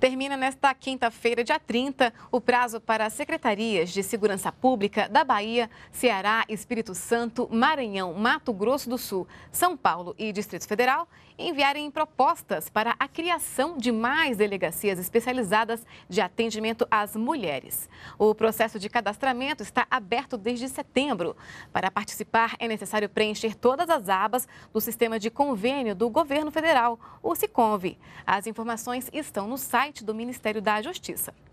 Termina nesta quinta-feira, dia 30, o prazo para as secretarias de segurança pública da Bahia, Ceará, Espírito Santo, Maranhão, Mato Grosso do Sul, São Paulo e Distrito Federal enviarem propostas para a criação de mais delegacias especializadas de atendimento às mulheres. O processo de cadastramento está aberto desde setembro. Para participar, é necessário preencher todas as abas do sistema de convênio do governo federal, o SICOMV. As informações estão no site site do Ministério da Justiça.